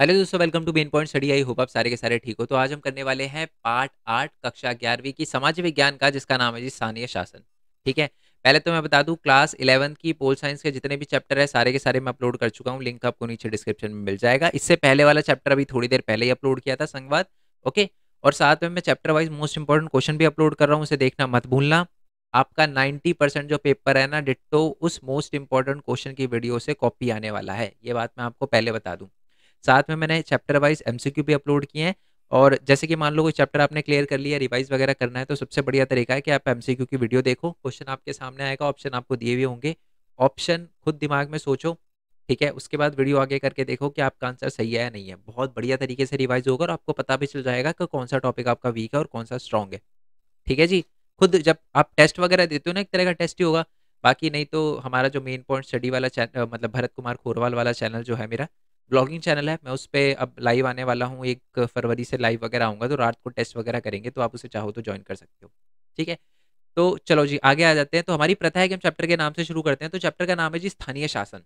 Hello दोस्तों welcome to main point study I hope आप सारे के सारे ठीक हो तो आज हम करने वाले हैं पार्ट आठ कक्षा ग्यारहवीं की समाज विज्ञान का जिसका नाम है जी स्थानीय शासन ठीक है पहले तो मैं बता दूं क्लास इलेवंथ की पोल साइंस के जितने भी चैप्टर है सारे के सारे मैं अपलोड कर चुका हूँ लिंक आपको नीचे डिस्क्रिप्शन में मिल जाएगा इससे पहले वाला चैप्टर अभी थोड़ी देर पहले ही अपलोड किया था संगवाद ओके और साथ में मैं chapter wise most important question भी अपलोड कर रहा हूँ उसे देखना मत भूलना आपका 90 परसेंट जो पेपर है ना डिट्टो उस मोस्ट इंपॉर्टेंट क्वेश्चन की वीडियो से कॉपी आने वाला है ये बात मैं आपको पहले बता दूँ साथ में मैंने चैप्टर वाइज एमसीक्यू भी अपलोड किए हैं और जैसे कि मान लो कोई चैप्टर आपने क्लियर कर लिया रिवाइज वगैरह करना है तो सबसे बढ़िया तरीका है कि आप एमसीक्यू की वीडियो देखो क्वेश्चन आपके सामने आएगा ऑप्शन आपको दिए हुए होंगे ऑप्शन खुद दिमाग में सोचो ठीक है उसके बाद वीडियो आगे करके देखो कि आपका आंसर सही है या नहीं है बहुत बढ़िया तरीके से रिवाइज होगा और आपको पता भी चल जाएगा कि कौन सा टॉपिक आपका वीक है और कौन सा स्ट्रॉन्ग है ठीक है जी खुद जब आप टेस्ट वगैरह देते हो ना एक तरह का टेस्ट ही होगा बाकी नहीं तो हमारा जो मेन पॉइंट स्टडी वाला मतलब भरत कुमार खोरवाल वाला चैनल जो है मेरा ब्लॉगिंग चैनल है मैं उस पर अब लाइव आने वाला हूँ एक फरवरी से लाइव वगैरह आऊँगा तो रात को टेस्ट वगैरह करेंगे तो आप उसे चाहो तो ज्वाइन कर सकते हो ठीक है तो चलो जी आगे आ जाते हैं तो हमारी प्रथा है कि हम चैप्टर के नाम से शुरू करते हैं तो चैप्टर का नाम है जी स्थानीय शासन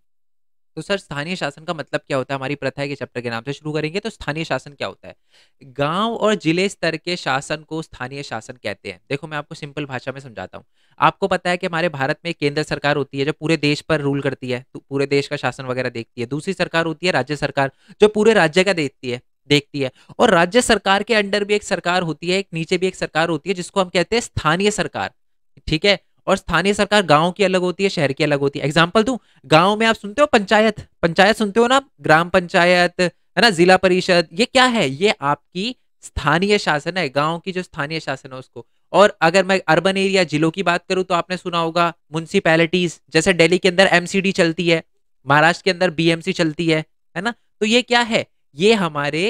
तो सर स्थानीय शासन का मतलब क्या होता है हमारी प्रथा के चैप्टर के नाम से शुरू करेंगे तो स्थानीय शासन क्या होता है गांव और जिले स्तर के शासन को स्थानीय शासन कहते हैं देखो मैं आपको सिंपल भाषा में समझाता हूँ आपको पता है कि हमारे भारत में केंद्र सरकार होती है जो पूरे देश पर रूल करती है तो पूरे देश का शासन वगैरह देखती है दूसरी सरकार होती है राज्य सरकार जो पूरे राज्य का देखती है देखती है और राज्य सरकार के अंडर भी एक सरकार होती है एक नीचे भी एक सरकार होती है जिसको हम कहते हैं स्थानीय सरकार ठीक है और स्थानीय सरकार गांव की अलग होती है शहर की अलग होती है एग्जाम्पल दू गाँव में आप सुनते हो पंचायत पंचायत सुनते हो ना ग्राम पंचायत है ना जिला परिषद ये क्या है ये आपकी स्थानीय शासन है गांव की जो स्थानीय शासन है उसको और अगर मैं अर्बन एरिया जिलों की बात करूं तो आपने सुना होगा म्यूनसिपैलिटीज जैसे दिल्ली के अंदर एमसीडी चलती है महाराष्ट्र के अंदर बीएमसी चलती है है ना तो ये क्या है ये हमारे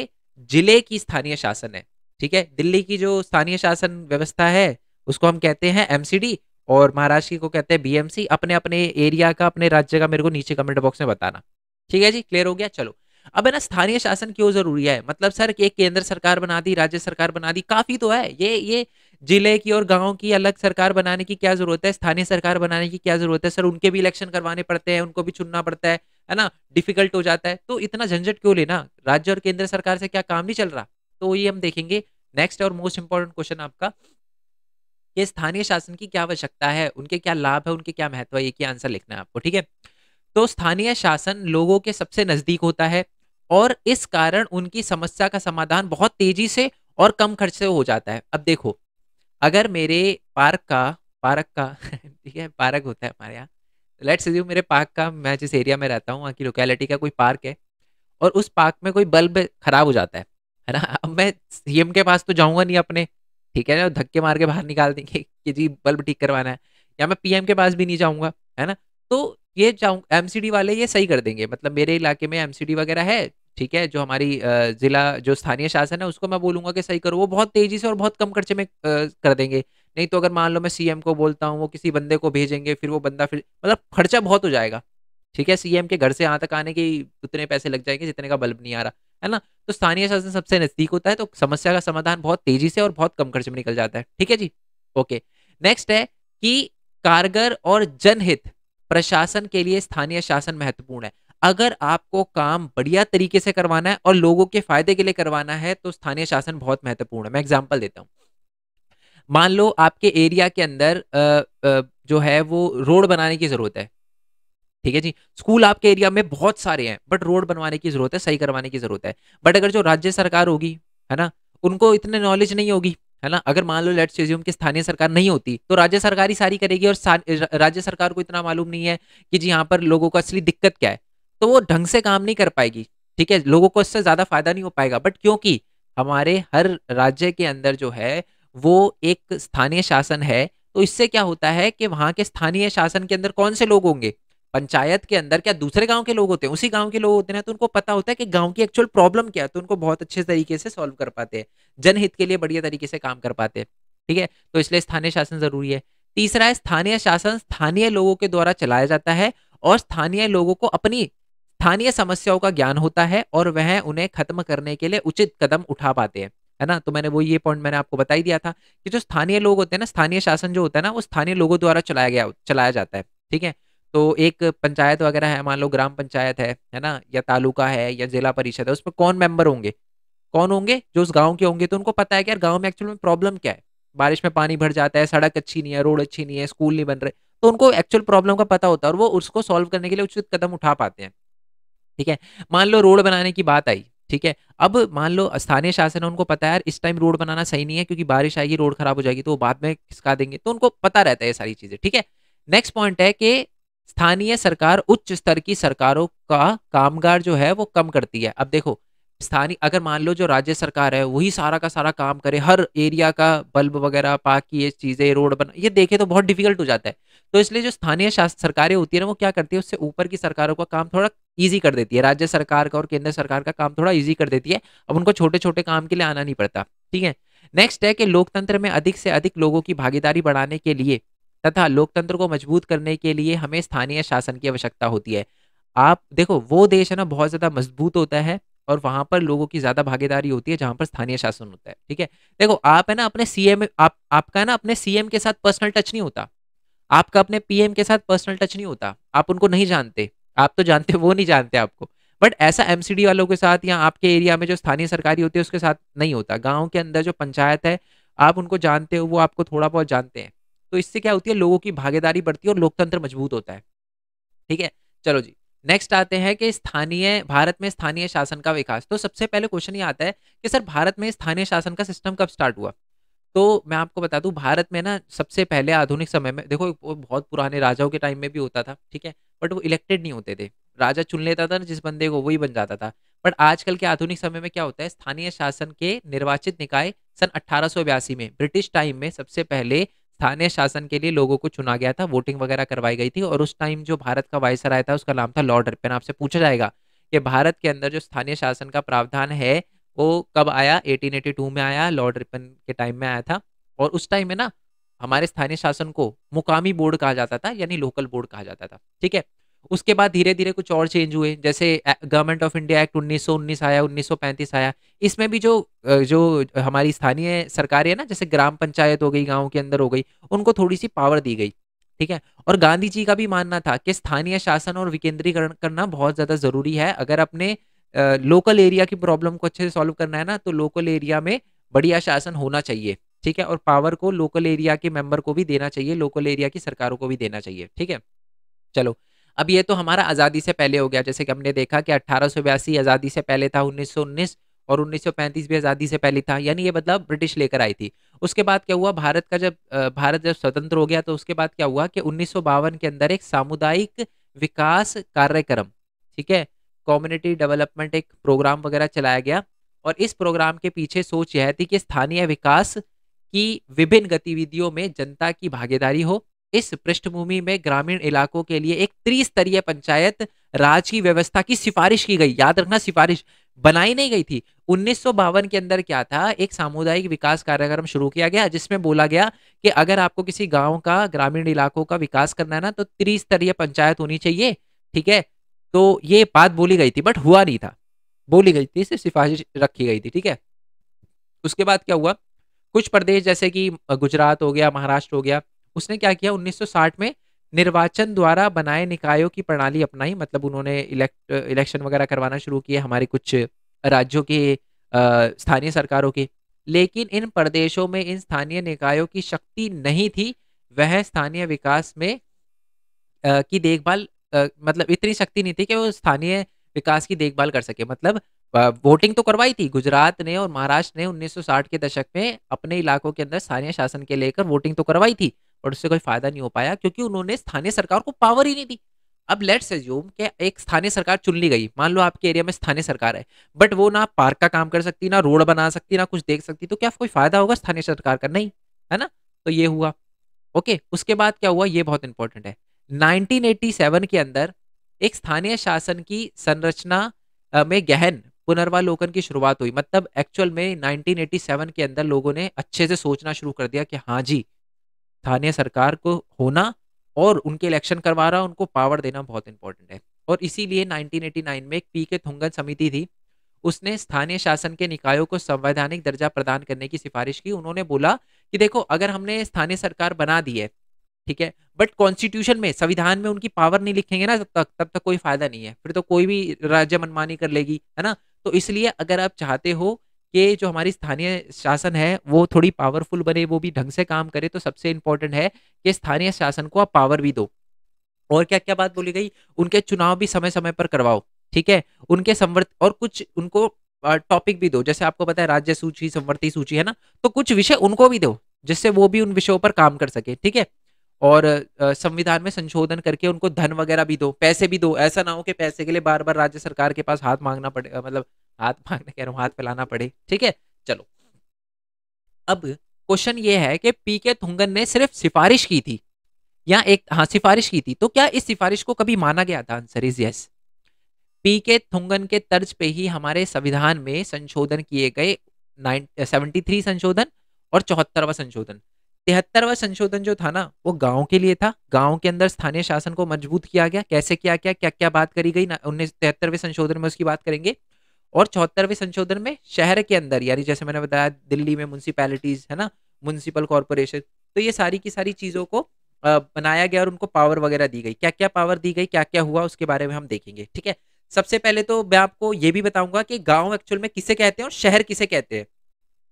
जिले की स्थानीय शासन है ठीक है दिल्ली की जो स्थानीय शासन व्यवस्था है उसको हम कहते हैं एमसीडी और महाराष्ट्र की को कहते हैं बीएमसी अपने अपने एरिया का अपने राज्य का मेरे को नीचे कमेंट बॉक्स में बताना ठीक है जी क्लियर हो गया चलो अब है ना स्थानीय शासन क्यों जरूरी है मतलब सर एक केंद्र सरकार बना दी राज्य सरकार बना दी काफी तो है ये ये जिले की और गाँव की अलग सरकार बनाने की क्या जरूरत है स्थानीय सरकार बनाने की क्या जरूरत है सर उनके भी इलेक्शन करवाने पड़ते हैं उनको भी चुनना पड़ता है है ना डिफिकल्ट हो जाता है तो इतना झंझट क्यों लेना राज्य और केंद्र सरकार से क्या काम नहीं चल रहा तो ये हम देखेंगे नेक्स्ट और मोस्ट इंपॉर्टेंट क्वेश्चन आपका ये स्थानीय शासन की क्या आवश्यकता है उनके क्या लाभ है उनके क्या महत्व है ये क्या आंसर लिखना है आपको ठीक है तो स्थानीय शासन लोगों के सबसे नजदीक होता है और इस कारण उनकी समस्या का समाधान बहुत तेजी से और कम खर्च से हो जाता है अब देखो अगर मेरे पार्क का पार्क का ठीक है पार्क होता है हमारे यहाँ लेट्स तो यू मेरे पार्क का मैं जिस एरिया में रहता हूँ वहाँ की लोकेलिटी का कोई पार्क है और उस पार्क में कोई बल्ब खराब हो जाता है है ना अब मैं सीएम के पास तो जाऊँगा नहीं अपने ठीक है ना धक्के मार के बाहर निकाल देंगे कि जी बल्ब ठीक करवाना है या मैं पीएम के पास भी नहीं जाऊंगा है ना तो ये जाऊँ एमसीडी वाले ये सही कर देंगे मतलब मेरे इलाके में एम वगैरह है ठीक है जो हमारी जिला जो स्थानीय शासन है उसको मैं बोलूंगा कि सही करो वो बहुत तेजी से और बहुत कम खर्चे में कर देंगे नहीं तो अगर मान लो मैं सीएम को बोलता हूँ वो किसी बंदे को भेजेंगे फिर वो बंदा फिर मतलब खर्चा बहुत हो जाएगा ठीक है सीएम के घर से यहाँ तक आने के उतने पैसे लग जाएंगे जितने का बल्ब नहीं आ रहा है ना तो स्थानीय शासन सबसे नजदीक होता है तो समस्या का समाधान बहुत तेजी से और बहुत कम खर्च में निकल जाता है ठीक है जी ओके नेक्स्ट है कि कारगर और जनहित प्रशासन के लिए स्थानीय शासन महत्वपूर्ण है अगर आपको काम बढ़िया तरीके से करवाना है और लोगों के फायदे के लिए करवाना है तो स्थानीय शासन बहुत महत्वपूर्ण है मैं एग्जाम्पल देता हूँ मान लो आपके एरिया के अंदर आ, आ, जो है वो रोड बनाने की जरूरत है ठीक है जी स्कूल आपके एरिया में बहुत सारे हैं बट रोड बनवाने की जरूरत है सही करवाने की जरूरत है बट अगर जो राज्य सरकार होगी है ना उनको इतने नॉलेज नहीं होगी है ना अगर मान लो लेट्स एज्यूम की स्थानीय सरकार नहीं होती तो राज्य सरकार ही सारी करेगी और राज्य सरकार को इतना मालूम नहीं है कि जी यहाँ पर लोगों को असली दिक्कत क्या है तो वो ढंग से काम नहीं कर पाएगी ठीक है लोगों को इससे ज़्यादा फायदा नहीं हो पाएगा बट क्योंकि हमारे हर राज्य के अंदर जो है वो एक स्थानीय शासन है तो इससे क्या होता है कि वहाँ के स्थानीय शासन के अंदर कौन से लोग होंगे पंचायत के अंदर क्या दूसरे गांव के लोग होते हैं उसी गांव के लोग होते हैं तो उनको पता होता है कि गांव की एक्चुअल प्रॉब्लम क्या है तो उनको बहुत अच्छे तरीके से सॉल्व कर पाते हैं जनहित के लिए बढ़िया तरीके से काम कर पाते हैं ठीक है तो इसलिए स्थानीय शासन जरूरी है तीसरा है स्थानीय शासन स्थानीय लोगों के द्वारा चलाया जाता है और स्थानीय लोगों को अपनी स्थानीय समस्याओं का ज्ञान होता है और वह उन्हें खत्म करने के लिए उचित कदम उठा पाते हैं है ना तो मैंने वो ये पॉइंट मैंने आपको बताई दिया था कि जो स्थानीय लोग होते हैं ना स्थानीय शासन जो होता है ना वो स्थानीय लोगों द्वारा चलाया गया चलाया जाता है ठीक है तो एक पंचायत वगैरह है मान लो ग्राम पंचायत है है ना या तालुका है या जिला परिषद है उसमें कौन मेंबर होंगे कौन होंगे जो उस गांव के होंगे तो उनको पता है कि यार गांव में एक्चुअल में प्रॉब्लम क्या है बारिश में पानी भर जाता है सड़क अच्छी नहीं है रोड अच्छी नहीं है स्कूल नहीं बन रहे तो उनको एक्चुअल प्रॉब्लम का पता होता है और वो उसको सॉल्व करने के लिए उचित कदम उठा पाते हैं ठीक है मान लो रोड बनाने की बात आई ठीक है अब मान लो स्थानीय शासन उनको पता है यार इस टाइम रोड बनाना सही नहीं है क्योंकि बारिश आएगी रोड खराब हो जाएगी तो वो बाद में खिसका देंगे तो उनको पता रहता है ये सारी चीजें ठीक है नेक्स्ट पॉइंट है कि स्थानीय सरकार उच्च स्तर की सरकारों का कामगार जो है वो कम करती है अब देखो स्थानीय अगर मान लो जो राज्य सरकार है वही सारा का सारा काम करे हर एरिया का बल्ब वगैरह पाक ये चीज़ें रोड बना ये देखे तो बहुत डिफिकल्ट हो जाता है तो इसलिए जो स्थानीय सरकारें होती है ना वो क्या करती है उससे ऊपर की सरकारों का काम थोड़ा ईजी कर देती है राज्य सरकार का और केंद्र सरकार का काम थोड़ा ईजी कर देती है अब उनको छोटे छोटे काम के लिए आना नहीं पड़ता ठीक है नेक्स्ट है कि लोकतंत्र में अधिक से अधिक लोगों की भागीदारी बढ़ाने के लिए तथा लोकतंत्र को मजबूत करने के लिए हमें स्थानीय शासन की आवश्यकता होती है आप देखो वो देश है ना बहुत ज़्यादा मजबूत होता है और वहां पर लोगों की ज्यादा भागीदारी होती है जहां पर स्थानीय शासन होता है ठीक है देखो आप है ना अपने सीएम आप आपका ना अपने सीएम के साथ पर्सनल टच नहीं होता आपका अपने पीएम के साथ पर्सनल टच नहीं होता आप उनको नहीं जानते आप तो जानते वो नहीं जानते आपको बट ऐसा एमसीडी वालों के साथ या आपके एरिया में जो स्थानीय सरकारी होती है उसके साथ नहीं होता गाँव के अंदर जो पंचायत है आप उनको जानते हो वो आपको थोड़ा बहुत जानते हैं तो इससे क्या होती है लोगों की भागीदारी बढ़ती है और लोकतंत्र मजबूत होता है ठीक है चलो जी नेक्स्ट आते हैं कि स्थानीय भारत में स्थानीय शासन का विकास तो सबसे पहले क्वेश्चन ये आता है कि सर भारत में स्थानीय शासन का सिस्टम कब स्टार्ट हुआ तो मैं आपको बता दूं भारत में ना सबसे पहले आधुनिक समय में देखो वो बहुत पुराने राजाओं के टाइम में भी होता था ठीक है बट वो इलेक्टेड नहीं होते थे राजा चुन लेता था ना जिस बंदे को वही बन जाता था बट आजकल के आधुनिक समय में क्या होता है स्थानीय शासन के निर्वाचित निकाय सन अट्ठारह में ब्रिटिश टाइम में सबसे पहले स्थानीय शासन के लिए लोगों को चुना गया था वोटिंग वगैरह करवाई गई थी और उस टाइम जो भारत का वायसराय था उसका नाम था लॉर्ड रिपन आपसे पूछा जाएगा कि भारत के अंदर जो स्थानीय शासन का प्रावधान है वो कब आया 1882 में आया लॉर्ड रिपन के टाइम में आया था और उस टाइम में ना हमारे स्थानीय शासन को मुकामी बोर्ड कहा जाता था यानी लोकल बोर्ड कहा जाता था ठीक है उसके बाद धीरे धीरे कुछ और चेंज हुए जैसे गवर्नमेंट ऑफ इंडिया एक्ट 1919 आया 1935 आया इसमें भी जो जो हमारी स्थानीय सरकारें हैं ना जैसे ग्राम पंचायत हो गई गाँव के अंदर हो गई उनको थोड़ी सी पावर दी गई ठीक है और गांधी जी का भी मानना था कि स्थानीय शासन और विकेंद्रीकरण करना बहुत ज़्यादा ज़रूरी है अगर अपने लोकल एरिया की प्रॉब्लम को अच्छे से सॉल्व करना है ना तो लोकल एरिया में बढ़िया शासन होना चाहिए ठीक है और पावर को लोकल एरिया के मेंबर को भी देना चाहिए लोकल एरिया की सरकारों को भी देना चाहिए ठीक है चलो अब ये तो हमारा आज़ादी से पहले हो गया जैसे कि हमने देखा कि अट्ठारह आज़ादी से पहले था उन्नीस और 1935 भी आज़ादी से पहले था यानी ये बदलाव मतलब ब्रिटिश लेकर आई थी उसके बाद क्या हुआ भारत का जब भारत जब स्वतंत्र हो गया तो उसके बाद क्या हुआ कि उन्नीस के अंदर एक सामुदायिक विकास कार्यक्रम ठीक है कम्युनिटी डेवलपमेंट एक प्रोग्राम वगैरह चलाया गया और इस प्रोग्राम के पीछे सोच यह थी कि स्थानीय विकास की विभिन्न गतिविधियों में जनता की भागीदारी हो इस पृष्ठभूमि में ग्रामीण इलाकों के लिए एक त्रिस्तरीय पंचायत राज की व्यवस्था की सिफारिश की गई याद रखना सिफारिश बनाई नहीं गई थी उन्नीस के अंदर क्या था एक सामुदायिक विकास कार्यक्रम शुरू किया गया जिसमें बोला गया कि अगर आपको किसी गांव का ग्रामीण इलाकों का विकास करना है ना तो त्रिस्तरीय पंचायत होनी चाहिए ठीक है तो ये बात बोली गई थी बट हुआ नहीं था बोली गई थी सिफारिश रखी गई थी ठीक है उसके बाद क्या हुआ कुछ प्रदेश जैसे कि गुजरात हो गया महाराष्ट्र हो गया उसने क्या किया 1960 में निर्वाचन द्वारा बनाए निकायों की प्रणाली अपनाई मतलब उन्होंने इलेक्ट इलेक्शन वगैरह करवाना शुरू किए हमारे कुछ राज्यों के स्थानीय सरकारों के लेकिन इन प्रदेशों में इन स्थानीय निकायों की शक्ति नहीं थी वह स्थानीय विकास में आ, की देखभाल मतलब इतनी शक्ति नहीं थी कि वो स्थानीय विकास की देखभाल कर सके मतलब वोटिंग तो करवाई थी गुजरात ने और महाराष्ट्र ने 1960 के दशक में अपने इलाकों के अंदर स्थानीय शासन के लेकर वोटिंग तो करवाई थी और उससे कोई फायदा नहीं हो पाया क्योंकि उन्होंने स्थानीय सरकार को पावर ही नहीं दी अब लेट्स एज्यूम कि एक स्थानीय सरकार चुन ली गई मान लो आपके एरिया में स्थानीय सरकार है बट वो ना पार्क का काम कर सकती ना रोड बना सकती ना कुछ देख सकती तो क्या कोई फायदा होगा स्थानीय सरकार का नहीं है ना तो ये हुआ ओके उसके बाद क्या हुआ ये बहुत इंपॉर्टेंट है 1987 के अंदर एक स्थानीय शासन की संरचना में गहन पुनर्वालोकन की शुरुआत हुई मतलब एक्चुअल में 1987 के अंदर लोगों ने अच्छे से सोचना शुरू कर दिया कि हाँ जी स्थानीय सरकार को होना और उनके इलेक्शन करवा रहा उनको पावर देना बहुत इंपॉर्टेंट है और इसीलिए 1989 में एक पी के थुंगन समिति थी उसने स्थानीय शासन के निकायों को संवैधानिक दर्जा प्रदान करने की सिफारिश की उन्होंने बोला कि देखो अगर हमने स्थानीय सरकार बना दी है ठीक है बट कॉन्स्टिट्यूशन में संविधान में उनकी पावर नहीं लिखेंगे ना तब तक तब तक कोई फायदा नहीं है फिर तो कोई भी राज्य मनमानी कर लेगी है ना तो इसलिए अगर आप चाहते हो कि जो हमारी स्थानीय शासन है वो थोड़ी पावरफुल बने वो भी ढंग से काम करे तो सबसे इम्पोर्टेंट है कि स्थानीय शासन को आप पावर भी दो और क्या क्या बात बोली गई उनके चुनाव भी समय समय पर करवाओ ठीक है उनके संवर्त और कुछ उनको टॉपिक भी दो जैसे आपको पता है राज्य सूची संवर्ती सूची है ना तो कुछ विषय उनको भी दो जिससे वो भी उन विषयों पर काम कर सके ठीक है और संविधान में संशोधन करके उनको धन वगैरह भी दो पैसे भी दो ऐसा ना हो कि पैसे के लिए बार बार राज्य सरकार के पास हाथ मांगना पड़े मतलब हाथ मांगने कह रहा हूँ हाथ फैलाना पड़े ठीक है चलो अब क्वेश्चन ये है कि पी के थुंगन ने सिर्फ सिफारिश की थी या एक हाँ सिफारिश की थी तो क्या इस सिफारिश को कभी माना गया था आंसर इज यस पी के थुंगन के तर्ज पे ही हमारे संविधान में संशोधन किए गए सेवेंटी थ्री संशोधन और चौहत्तरवा संशोधन तिहत्तरवा संशोधन जो था ना वो गांव के लिए था गांव के अंदर स्थानीय शासन को मजबूत किया गया कैसे किया गया क्या क्या बात करी गई उन्नीस तिहत्तरवें संशोधन में उसकी बात करेंगे और चौहत्तरवें संशोधन में शहर के अंदर यानी जैसे मैंने बताया दिल्ली में म्यूनसिपैलिटीज है ना म्यूनसिपल कॉरपोरेशन तो ये सारी की सारी चीज़ों को बनाया गया और उनको पावर वगैरह दी गई क्या क्या पावर दी गई क्या क्या हुआ उसके बारे में हम देखेंगे ठीक है सबसे पहले तो मैं आपको ये भी बताऊंगा कि गांव एक्चुअल में किसे कहते हैं और शहर किसे कहते हैं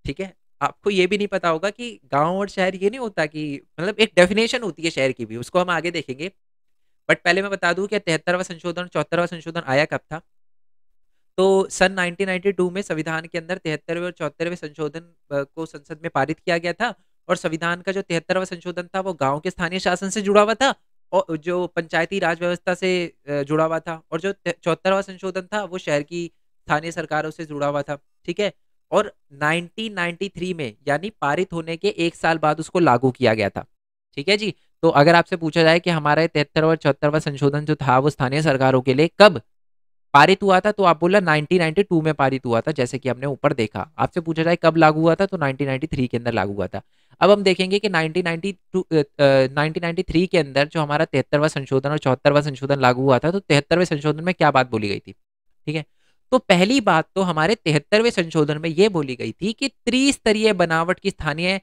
ठीक है आपको ये भी नहीं पता होगा कि गांव और शहर ये नहीं होता कि मतलब एक डेफिनेशन होती है शहर की भी उसको हम आगे देखेंगे बट पहले मैं बता दूं कि तिहत्तरवा संशोधन चौहत्तरवा संशोधन आया कब था तो सन 1992 में संविधान के अंदर तिहत्तरवें और चौहत्तरवें संशोधन को संसद में पारित किया गया था और संविधान का जो तिहत्तरवा संशोधन था वो गांव के स्थानीय शासन से जुड़ा हुआ था और जो पंचायती राज व्यवस्था से जुड़ा हुआ था और जो चौहत्तरवा संशोधन था वो शहर की स्थानीय सरकारों से जुड़ा हुआ था ठीक है और 1993 में यानी पारित होने के एक साल बाद उसको लागू किया गया था ठीक है जी तो अगर आपसे पूछा जाए कि हमारा तिहत्तरवा चौहत्तरवा संशोधन जो था वो स्थानीय सरकारों के लिए कब पारित हुआ था तो आप बोला 1992 में पारित हुआ था जैसे कि हमने ऊपर देखा आपसे पूछा जाए कब लागू हुआ था तो 1993 के अंदर लागू हुआ था अब हम देखेंगे कि 1992 uh, 1993 के अंदर जो हमारा तिहत्तरवा संशोधन और चौहत्तरवा संशोधन लागू हुआ था तो तिहत्तरवें संशोधन में क्या बात बोली गई थी ठीक है तो पहली बात तो हमारे तिहत्तरवें संशोधन में यह बोली गई थी कि त्रिस्तरीय बनावट की स्थानीय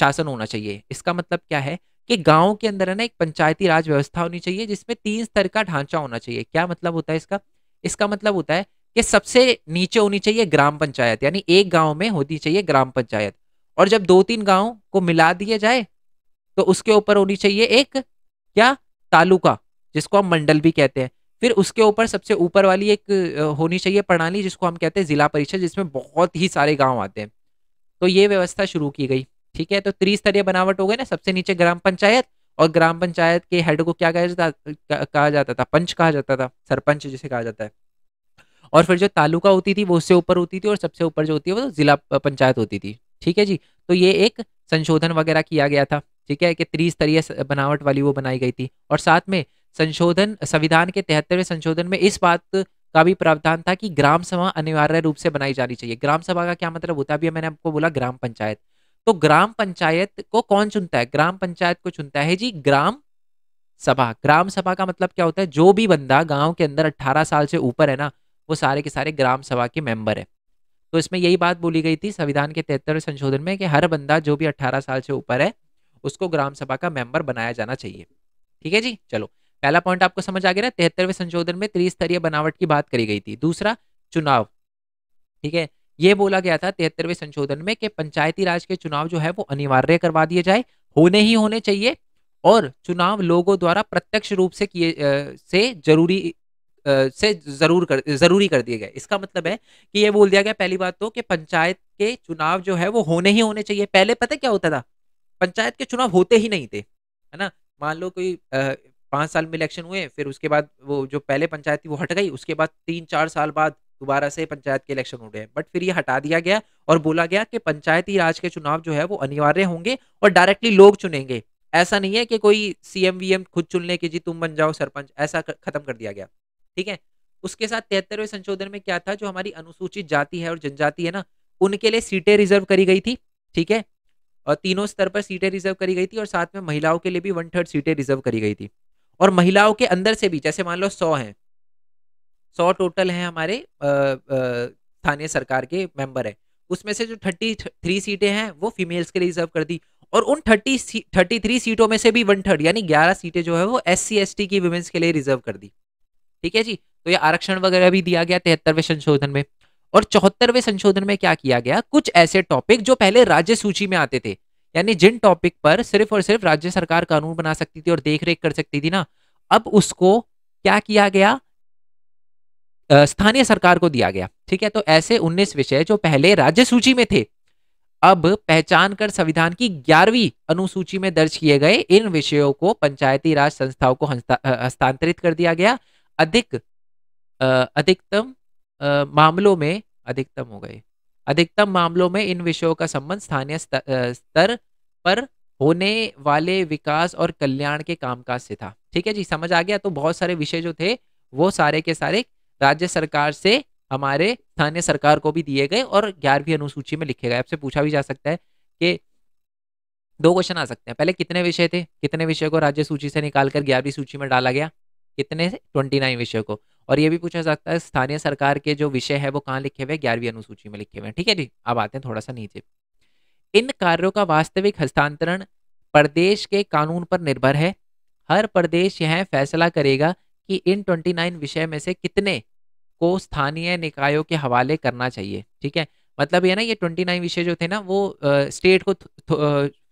शासन होना चाहिए इसका मतलब क्या है कि गांव के अंदर है ना एक पंचायती राज व्यवस्था होनी चाहिए जिसमें तीन स्तर का ढांचा होना चाहिए क्या मतलब होता है इसका इसका मतलब होता है कि सबसे नीचे होनी चाहिए ग्राम पंचायत यानी एक गांव में होती चाहिए ग्राम पंचायत और जब दो तीन गांव को मिला दिए जाए तो उसके ऊपर होनी चाहिए एक क्या तालुका जिसको हम मंडल भी कहते हैं फिर उसके ऊपर सबसे ऊपर वाली एक होनी चाहिए प्रणाली जिसको हम कहते हैं जिला परिषद जिसमें बहुत ही सारे गांव आते हैं तो ये व्यवस्था शुरू की गई ठीक है तो त्रिस्तरीय बनावट हो गई ना सबसे नीचे ग्राम पंचायत और ग्राम पंचायत के हेड को क्या कहा जाता कहा जाता था पंच कहा जाता था सरपंच जिसे कहा जाता है और फिर जो तालुका होती थी वो उससे ऊपर होती थी और सबसे ऊपर जो होती है वो जिला पंचायत होती थी ठीक है जी तो ये एक संशोधन वगैरह किया गया था ठीक है कि त्रिस्तरीय बनावट वाली वो बनाई गई थी और साथ में संशोधन संविधान के तिहत्तरवें संशोधन में इस बात का भी प्रावधान था कि ग्राम सभा अनिवार्य रूप से बनाई जानी चाहिए ग्राम सभा का क्या मतलब होता है अभी मैंने आपको बोला ग्राम पंचायत तो ग्राम पंचायत को कौन चुनता है ग्राम पंचायत को चुनता है जी ग्राम सभा ग्राम सभा का मतलब क्या होता है जो भी बंदा गांव के अंदर 18 साल से ऊपर है ना वो सारे के सारे ग्राम सभा के मेंबर है तो इसमें यही बात बोली गई थी संविधान के तिहत्तर संशोधन में कि हर बंदा जो भी 18 साल से ऊपर है उसको ग्राम सभा का मेंबर बनाया जाना चाहिए ठीक है जी चलो पहला पॉइंट आपको समझ आ गया ना तिहत्तरवें संशोधन में त्रिस्तरीय बनावट की बात करी गई थी दूसरा चुनाव ठीक है ये बोला गया था तिहत्तरवें संशोधन में कि पंचायती राज के चुनाव जो है वो अनिवार्य करवा दिए जाए होने ही होने चाहिए और चुनाव लोगों द्वारा प्रत्यक्ष रूप से किए से जरूरी से जरूर कर जरूरी कर दिए गए इसका मतलब है कि ये बोल दिया गया पहली बात तो कि पंचायत के चुनाव जो है वो होने ही होने चाहिए पहले पता क्या होता था पंचायत के चुनाव होते ही नहीं थे है ना मान लो कोई पाँच साल में इलेक्शन हुए फिर उसके बाद वो जो पहले पंचायत थी वो हट गई उसके बाद तीन चार साल बाद दोबारा से पंचायत के इलेक्शन उड़े बट फिर ये हटा दिया गया और बोला गया कि पंचायती राज के चुनाव जो है वो अनिवार्य होंगे और डायरेक्टली लोग चुनेंगे ऐसा नहीं है कि कोई सीएम वीएम खुद चुन ले कि जी तुम बन जाओ सरपंच ऐसा खत्म कर दिया गया ठीक है उसके साथ तिहत्तरवें संशोधन में क्या था जो हमारी अनुसूचित जाति है और जनजाति है ना उनके लिए सीटें रिजर्व करी गई थी ठीक है और तीनों स्तर पर सीटें रिजर्व करी गई थी और साथ में महिलाओं के लिए भी वन थर्ड सीटें रिजर्व करी गई थी और महिलाओं के अंदर से भी जैसे मान लो सौ हैं सौ टोटल हैं हमारे स्थानीय सरकार के मेंबर हैं उसमें से जो थर्टी थ्री सीटें हैं वो फीमेल्स के लिए रिजर्व कर दी और उन थर्टी थर्टी थ्री सीटों में से भी वन थर्ड यानी ग्यारह सीटें जो है वो एस सी की वुमेन्स के लिए रिजर्व कर दी ठीक है जी तो ये आरक्षण वगैरह भी दिया गया तिहत्तरवें संशोधन में और चौहत्तरवें संशोधन में क्या किया गया कुछ ऐसे टॉपिक जो पहले राज्य सूची में आते थे यानी जिन टॉपिक पर सिर्फ और सिर्फ राज्य सरकार कानून बना सकती थी और देख रेख कर सकती थी ना अब उसको क्या किया गया स्थानीय सरकार को दिया गया ठीक है तो ऐसे 19 विषय जो पहले राज्य सूची में थे अब पहचान कर संविधान की ग्यारहवीं अनुसूची में दर्ज किए गए इन विषयों को पंचायती राज संस्थाओं को हस्तांतरित कर दिया गया अधिक अधिकतम मामलों में अधिकतम हो गए अधिकतम मामलों में इन विषयों का संबंध स्थानीय स्तर पर होने वाले विकास और कल्याण के कामकाज से था ठीक है जी समझ आ गया तो बहुत सारे विषय जो थे वो सारे के सारे राज्य सरकार से हमारे स्थानीय सरकार को भी दिए गए और ग्यारहवीं अनुसूची में लिखे गए आपसे पूछा भी जा सकता है कि दो क्वेश्चन आ सकते हैं पहले कितने विषय थे कितने विषय को राज्य सूची से निकालकर ग्यारहवीं सूची में डाला गया कितने ट्वेंटी नाइन विषय को और ये भी पूछा सकता है स्थानीय सरकार के जो विषय है वो कहाँ लिखे हुए हैं ग्यारहवीं अनुसूची में लिखे हुए हैं ठीक है जी अब आते हैं थोड़ा सा नीचे इन कार्यों का वास्तविक हस्तांतरण प्रदेश के कानून पर निर्भर है हर प्रदेश यह फैसला करेगा कि इन 29 विषय में से कितने को स्थानीय निकायों के हवाले करना चाहिए ठीक है मतलब ये ना ये 29 विषय जो थे ना वो आ, स्टेट को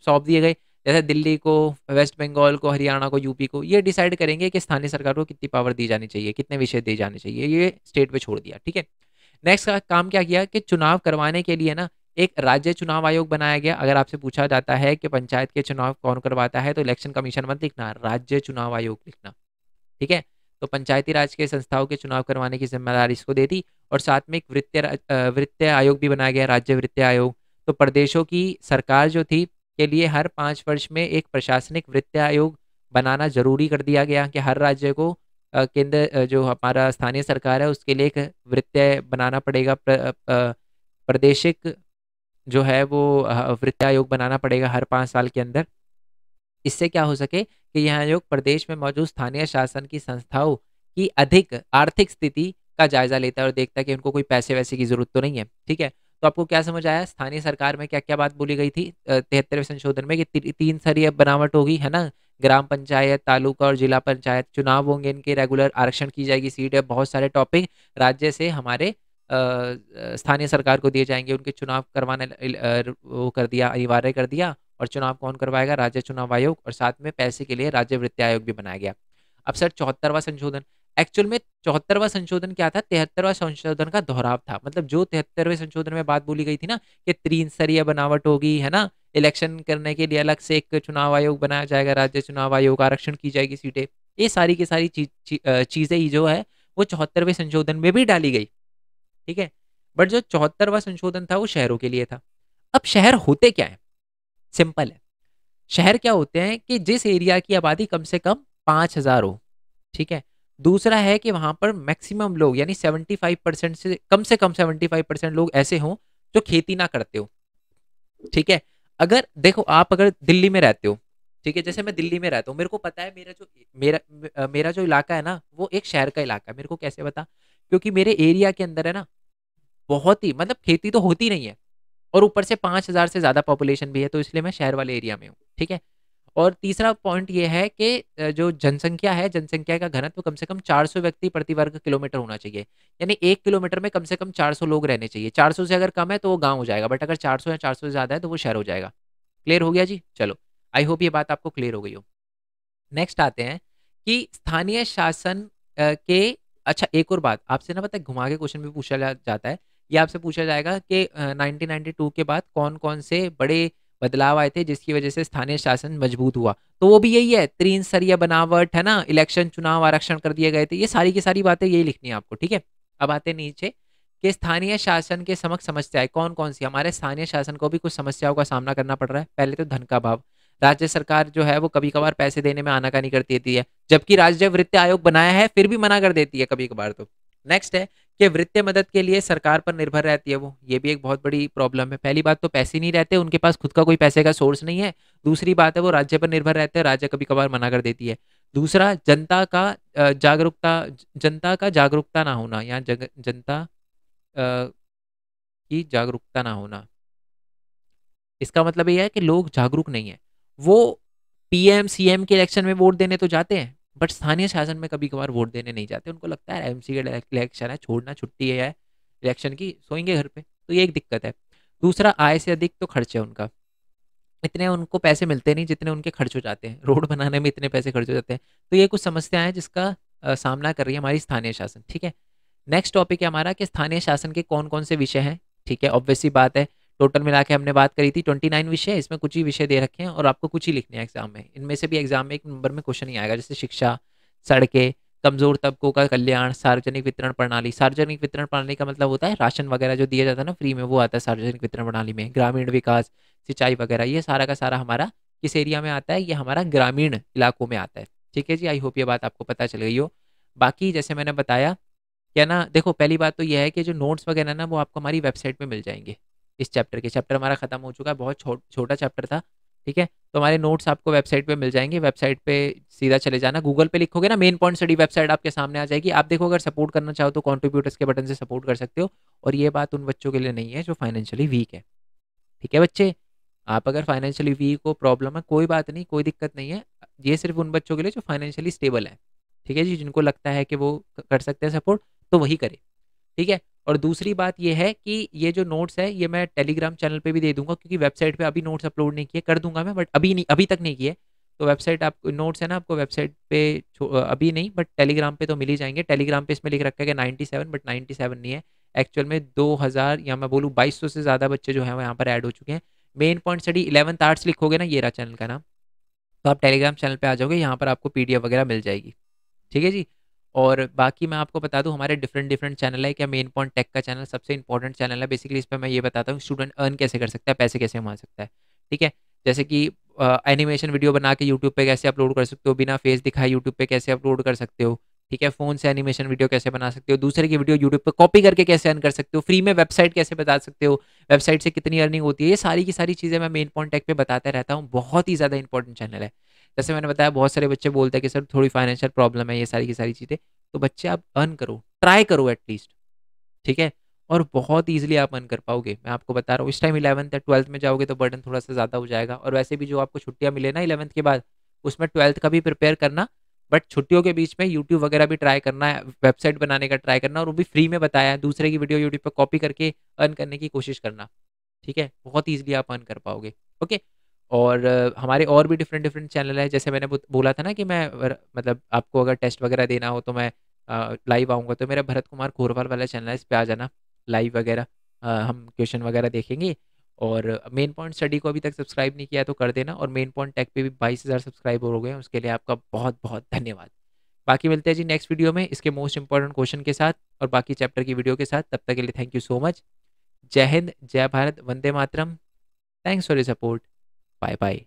सौंप दिए गए जैसे दिल्ली को वेस्ट बंगाल को हरियाणा को यूपी को ये डिसाइड करेंगे कि स्थानीय सरकार को कितनी पावर दी जानी चाहिए कितने विषय दिए जाने चाहिए ये स्टेट पर छोड़ दिया ठीक है नेक्स्ट का काम क्या किया कि चुनाव करवाने के लिए ना एक राज्य चुनाव आयोग बनाया गया अगर आपसे पूछा जाता है कि पंचायत के चुनाव कौन करवाता है तो इलेक्शन कमीशन मत लिखना राज्य चुनाव आयोग लिखना ठीक है तो पंचायती राज के संस्थाओं के चुनाव करवाने की जिम्मेदारी इसको दे दी और साथ में एक वृत्त वृत्त आयोग भी बनाया गया राज्य वृत्त आयोग तो प्रदेशों की सरकार जो थी के लिए हर पाँच वर्ष में एक प्रशासनिक वृत्त आयोग बनाना जरूरी कर दिया गया कि हर राज्य को केंद्र जो हमारा स्थानीय सरकार है उसके लिए एक वृत्त बनाना पड़ेगा प्र, प्रादेशिक जो है वो वृत्त आयोग बनाना पड़ेगा हर पाँच साल के अंदर इससे क्या हो सके कि यह आयोग प्रदेश में मौजूद स्थानीय शासन की संस्थाओं की अधिक आर्थिक स्थिति का जायजा लेता है और देखता है कि उनको कोई पैसे वैसे की जरूरत तो नहीं है ठीक है तो आपको क्या समझ आया स्थानीय सरकार में क्या क्या बात बोली गई थी तिहत्तरवें संशोधन में कि ती, तीन सारी बनावट होगी है ना ग्राम पंचायत तालुका और जिला पंचायत चुनाव होंगे इनके रेगुलर आरक्षण की जाएगी सीट है बहुत सारे टॉपिक राज्य से हमारे स्थानीय सरकार को दिए जाएंगे उनके चुनाव करवाने वो कर दिया अनिवार्य कर दिया और चुनाव कौन करवाएगा राज्य चुनाव आयोग और साथ में पैसे के लिए राज्य वृत्ति आयोग भी बनाया गया अब सर चौहत्तरवा संशोधन एक्चुअल में चौहत्तरवा संशोधन क्या था तिहत्तरवा संशोधन का दोहराव था मतलब जो तिहत्तरवें संशोधन में बात बोली गई थी ना कि स्तरीय बनावट होगी है ना इलेक्शन करने के लिए अलग से एक चुनाव आयोग बनाया जाएगा राज्य चुनाव आयोग आरक्षण की जाएगी सीटें ये सारी की सारी चीज, चीजें ही जो है वो चौहत्तरवें संशोधन में भी डाली गई ठीक है बट जो चौहत्तरवा संशोधन था वो शहरों के लिए था अब शहर होते क्या है सिंपल है शहर क्या होते हैं कि जिस एरिया की आबादी कम से कम पाँच हज़ार हो ठीक है दूसरा है कि वहाँ पर मैक्सिमम लोग यानी सेवेंटी फाइव परसेंट से कम से कम सेवेंटी फाइव परसेंट लोग ऐसे हों जो खेती ना करते हो ठीक है अगर देखो आप अगर दिल्ली में रहते हो ठीक है जैसे मैं दिल्ली में रहता हूँ मेरे को पता है मेरा जो मेरा मेरा जो इलाका है ना वो एक शहर का इलाका है मेरे को कैसे पता क्योंकि मेरे एरिया के अंदर है ना बहुत ही मतलब खेती तो होती नहीं है और ऊपर से पाँच हज़ार से ज़्यादा पॉपुलेशन भी है तो इसलिए मैं शहर वाले एरिया में हूँ ठीक है और तीसरा पॉइंट ये है कि जो जनसंख्या है जनसंख्या का घनत्व कम से कम 400 व्यक्ति प्रति वर्ग किलोमीटर होना चाहिए यानी एक किलोमीटर में कम से कम 400 लोग रहने चाहिए 400 से अगर कम है तो वो गांव हो जाएगा बट अगर 400 या 400 से ज़्यादा है तो वो शहर हो जाएगा क्लियर हो गया जी चलो आई होप ये बात आपको क्लियर हो गई हो नेक्स्ट आते हैं कि स्थानीय शासन के अच्छा एक और बात आपसे ना पता है घुमा के क्वेश्चन भी पूछा जाता है ये आपसे पूछा जाएगा कि नाइनटीन के बाद कौन कौन से बड़े बदलाव आए थे जिसकी वजह से स्थानीय शासन मजबूत हुआ तो वो भी यही है त्रीन सरिया बनावट है ना इलेक्शन चुनाव आरक्षण कर दिए गए थे ये सारी की सारी बातें यही लिखनी है आपको ठीक है अब आते नीचे कि स्थानीय शासन के समक्ष समस्याएं कौन कौन सी हमारे स्थानीय शासन को भी कुछ समस्याओं का सामना करना पड़ रहा है पहले तो धन का भाव राज्य सरकार जो है वो कभी कभार पैसे देने में आनाकानी करती देती है जबकि राज्य वित्त आयोग बनाया है फिर भी मना कर देती है कभी कभार तो नेक्स्ट है कि वृत्तीय मदद के लिए सरकार पर निर्भर रहती है वो ये भी एक बहुत बड़ी प्रॉब्लम है पहली बात तो पैसे नहीं रहते उनके पास खुद का कोई पैसे का सोर्स नहीं है दूसरी बात है वो राज्य पर निर्भर रहते हैं राज्य कभी कभार मना कर देती है दूसरा जनता का जागरूकता जनता का जागरूकता ना होना या जनता की जागरूकता ना होना इसका मतलब यह है कि लोग जागरूक नहीं है वो पीएम सीएम के इलेक्शन में वोट देने तो जाते हैं बट स्थानीय शासन में कभी कभार वोट देने नहीं जाते उनको लगता है एम का इलेक्शन है छोड़ना छुट्टी है इलेक्शन की सोएंगे घर पे तो ये एक दिक्कत है दूसरा आय से अधिक तो खर्च है उनका इतने उनको पैसे मिलते नहीं जितने उनके खर्च हो जाते हैं रोड बनाने में इतने पैसे खर्च हो जाते हैं तो ये कुछ समस्याएं हैं जिसका सामना कर रही है हमारी स्थानीय शासन ठीक है नेक्स्ट टॉपिक है हमारा कि स्थानीय शासन के कौन कौन से विषय हैं ठीक है ऑब्वियसली बात है टोटल मिला के हमने बात करी थी ट्वेंटी नाइन विषय इसमें कुछ ही विषय दे रखे हैं और आपको कुछ ही लिखने हैं एग्जाम में इनमें से भी एग्जाम में एक नंबर में क्वेश्चन ही आएगा जैसे शिक्षा सड़कें कमजोर तबकों का कल्याण सार्वजनिक वितरण प्रणाली सार्वजनिक वितरण प्रणाली का मतलब होता है राशन वगैरह जो दिया जाता है ना फ्री में वो आता है सार्वजनिक वितरण प्रणाली में ग्रामीण विकास सिंचाई वगैरह ये सारा का सारा हमारा किस एरिया में आता है ये हमारा ग्रामीण इलाकों में आता है ठीक है जी आई होप ये बात आपको पता चल गई हो बाकी जैसे मैंने बताया क्या ना देखो पहली बात तो यह है कि जो नोट्स वगैरह ना वो आपको हमारी वेबसाइट पर मिल जाएंगे इस चैप्टर के चैप्टर हमारा खत्म हो चुका है बहुत छो, छोटा चैप्टर था ठीक है तो हमारे नोट्स आपको वेबसाइट पे मिल जाएंगे वेबसाइट पे सीधा चले जाना गूगल पे लिखोगे ना मेन पॉइंट स्टडी वेबसाइट आपके सामने आ जाएगी आप देखो अगर सपोर्ट करना चाहो तो कॉन्ट्रीब्यूटर्स के बटन से सपोर्ट कर सकते हो और ये बात उन बच्चों के लिए नहीं है जो फाइनेंशियली वीक है ठीक है बच्चे आप अगर फाइनेंशियली वीक हो प्रॉब्लम है कोई बात नहीं कोई दिक्कत नहीं है ये सिर्फ उन बच्चों के लिए जो फाइनेंशियली स्टेबल है ठीक है जी जिनको लगता है कि वो कर सकते हैं सपोर्ट तो वही करें ठीक है और दूसरी बात यह है कि ये जो नोट्स है ये मैं टेलीग्राम चैनल पे भी दे दूंगा क्योंकि वेबसाइट पे अभी नोट्स अपलोड नहीं किए कर दूंगा मैं बट अभी नहीं अभी तक नहीं किए तो वेबसाइट आप नोट्स है ना आपको वेबसाइट पे अभी नहीं बट टेलीग्राम पे तो मिल ही जाएंगे टेलीग्राम पे इसमें लिख रखा है कि ninety seven but ninety seven नहीं है एक्चुअल में दो हज़ार या मैं बोलूँ बाईस सौ से ज़्यादा बच्चे जो हैं वो यहाँ पर ऐड हो चुके हैं main point study eleventh arts लिखोगे ना ये रहा चैनल का नाम तो आप टेलीग्राम चैनल पर आ जाओगे यहाँ पर आपको पी वगैरह मिल जाएगी ठीक है जी और बाकी मैं आपको बता दूं हमारे डिफरेंट डिफरेंट चैनल है क्या मेन पॉइंट टेक का चैनल सबसे इंपॉर्टेंट चैनल है बेसिकली इस पर मैं ये बताता हूँ स्टूडेंट अर्न कैसे कर सकता है पैसे कैसे कमा सकता है ठीक है जैसे कि एनिमेशन वीडियो बना के यूट्यूब पर कैसे अपलोड कर सकते हो बिना फेस दिखाए यूट्यूब पर कैसे अपलोड कर सकते हो ठीक है फोन से एनिमेशन वीडियो कैसे बना सकते हो दूसरे की वीडियो यूट्यूब पर कॉपी करके कैसे अर्न कर सकते हो फ्री में वेबसाइट कैसे बता सकते हो वेबसाइट से कितनी अर्निंग होती है ये सारी की सारी चीज़ें मैं मेन पॉइंट टेक पे बताता रहता हूँ बहुत ही ज़्यादा इंपॉर्टेंट चैनल है जैसे मैंने बताया बहुत सारे बच्चे बोलते हैं कि सर थोड़ी फाइनेंशियल प्रॉब्लम है ये सारी की सारी चीज़ें तो बच्चे आप अर्न करो ट्राई करो एटलीस्ट ठीक है और बहुत ईजिली आप अर्न कर पाओगे मैं आपको बता रहा हूँ इस टाइम इलेवंथ या ट्वेल्थ में जाओगे तो बर्डन थोड़ा सा ज़्यादा हो जाएगा और वैसे भी जो आपको छुट्टियाँ मिले ना इलेवंथ के बाद उसमें ट्वेल्थ का भी प्रिपेयर करना बट छुट्टियों के बीच में यूट्यूब वगैरह भी ट्राई करना है वेबसाइट बनाने का ट्राई करना और वो भी फ्री में बताया है दूसरे की वीडियो यूट्यूब पर कॉपी करके अर्न करने की कोशिश करना ठीक है बहुत ईजिली आप अर्न कर पाओगे ओके और हमारे और भी डिफरेंट डिफरेंट चैनल हैं जैसे मैंने बोला था ना कि मैं मतलब आपको अगर टेस्ट वगैरह देना हो तो मैं लाइव आऊँगा तो मेरा भरत कुमार कोरवाल वाला चैनल है इस पर आ जाना लाइव वगैरह हम क्वेश्चन वगैरह देखेंगे और मेन पॉइंट स्टडी को अभी तक सब्सक्राइब नहीं किया तो कर देना और मेन पॉइंट टेक पे भी बाईस हज़ार सब्सक्राइब हो गए उसके लिए आपका बहुत बहुत धन्यवाद बाकी मिलते हैं जी नेक्स्ट वीडियो में इसके मोस्ट इंपॉर्टेंट क्वेश्चन के साथ और बाकी चैप्टर की वीडियो के साथ तब तक के लिए थैंक यू सो मच जय हिंद जय भारत वंदे मातरम thanks for your support Bye bye.